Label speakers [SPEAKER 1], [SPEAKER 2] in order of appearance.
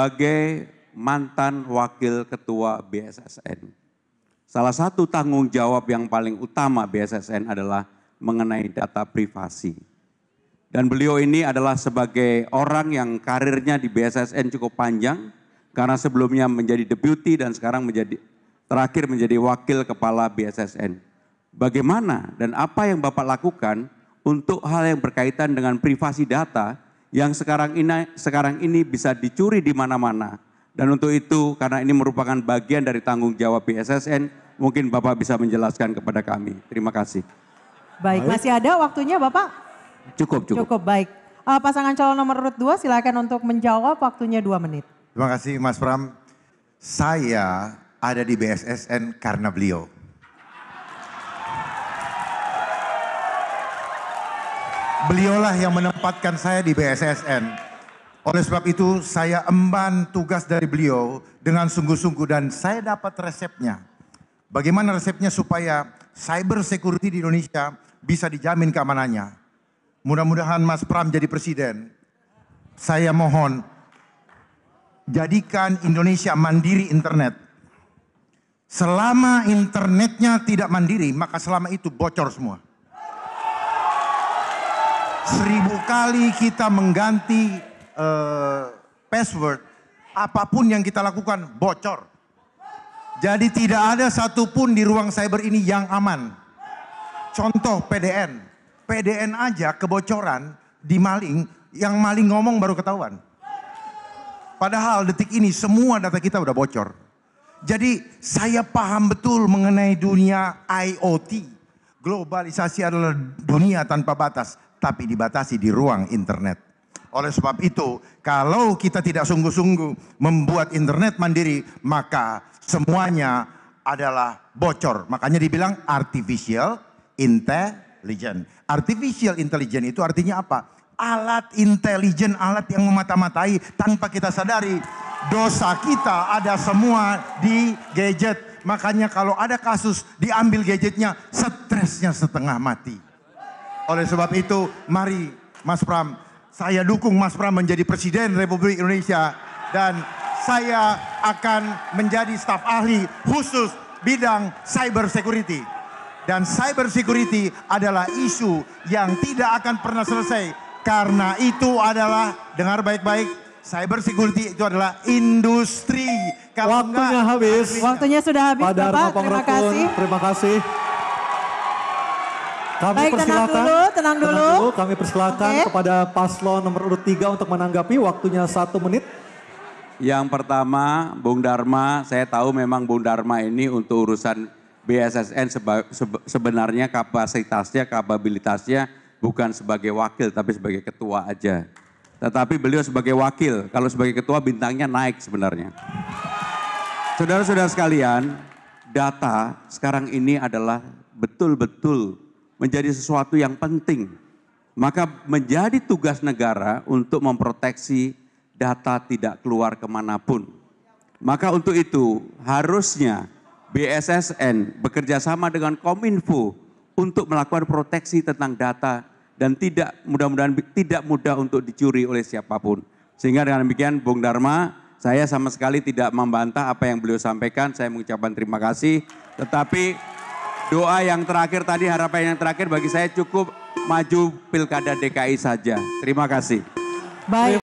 [SPEAKER 1] sebagai mantan wakil ketua BSSN. Salah satu tanggung jawab yang paling utama BSSN adalah mengenai data privasi. Dan beliau ini adalah sebagai orang yang karirnya di BSSN cukup panjang karena sebelumnya menjadi deputi dan sekarang menjadi terakhir menjadi wakil kepala BSSN. Bagaimana dan apa yang Bapak lakukan untuk hal yang berkaitan dengan privasi data yang sekarang ini sekarang ini bisa dicuri di mana-mana. Dan untuk itu karena ini merupakan bagian dari tanggung jawab BSSN, mungkin Bapak bisa menjelaskan kepada kami. Terima kasih. Baik, masih ada waktunya Bapak? Cukup, cukup. Cukup, baik. Uh, pasangan calon nomor urut 2 silakan untuk menjawab waktunya 2 menit.
[SPEAKER 2] Terima kasih Mas Pram. Saya ada di BSSN karena beliau. Beliaulah yang menempatkan saya di BSSN. Oleh sebab itu saya emban tugas dari beliau dengan sungguh-sungguh dan saya dapat resepnya. Bagaimana resepnya supaya cyber security di Indonesia bisa dijamin keamanannya. Mudah-mudahan Mas Pram jadi presiden. Saya mohon jadikan Indonesia mandiri internet. Selama internetnya tidak mandiri, maka selama itu bocor semua. Seribu kali kita mengganti uh, password, apapun yang kita lakukan bocor. Jadi tidak ada satupun di ruang cyber ini yang aman. Contoh PDN. PDN aja kebocoran di maling, yang maling ngomong baru ketahuan. Padahal detik ini semua data kita udah bocor. Jadi saya paham betul mengenai dunia IoT. Globalisasi adalah dunia tanpa batas, tapi dibatasi di ruang internet. Oleh sebab itu, kalau kita tidak sungguh-sungguh membuat internet mandiri, maka semuanya adalah bocor. Makanya dibilang artificial intelligence. Artificial intelligence itu artinya apa? Alat intelijen, alat yang memata-matai tanpa kita sadari. Dosa kita ada semua di gadget. Makanya kalau ada kasus diambil gadgetnya, capresnya setengah mati. Oleh sebab itu, mari Mas Pram, saya dukung Mas Pram menjadi Presiden Republik Indonesia dan saya akan menjadi staf ahli khusus bidang cyber security. Dan cyber security adalah isu yang tidak akan pernah selesai karena itu adalah dengar baik-baik Cyber security itu adalah industri. Kalau Waktunya enggak, habis. Waktunya sudah habis, Pak. Terima kasih.
[SPEAKER 1] Terima kasih. Kami Baik, persilakan, tenang dulu, tenang dulu. Tenang dulu kami persilakan okay. kepada paslon nomor urut tiga untuk menanggapi waktunya satu menit. Yang pertama, Bung Dharma, saya tahu memang Bung Dharma ini untuk urusan BSSN seba, seba, sebenarnya kapasitasnya, kapabilitasnya bukan sebagai wakil tapi sebagai ketua aja. Tetapi beliau sebagai wakil, kalau sebagai ketua bintangnya naik sebenarnya. Saudara-saudara sekalian, data sekarang ini adalah betul-betul menjadi sesuatu yang penting. Maka menjadi tugas negara untuk memproteksi data tidak keluar kemanapun. Maka untuk itu harusnya BSSN bekerja sama dengan Kominfo untuk melakukan proteksi tentang data dan tidak mudah-mudahan tidak mudah untuk dicuri oleh siapapun. Sehingga dengan demikian Bung Dharma, saya sama sekali tidak membantah apa yang beliau sampaikan, saya mengucapkan terima kasih. Tetapi Doa yang terakhir tadi, harapan yang terakhir bagi saya cukup maju pilkada DKI saja. Terima kasih. Baik.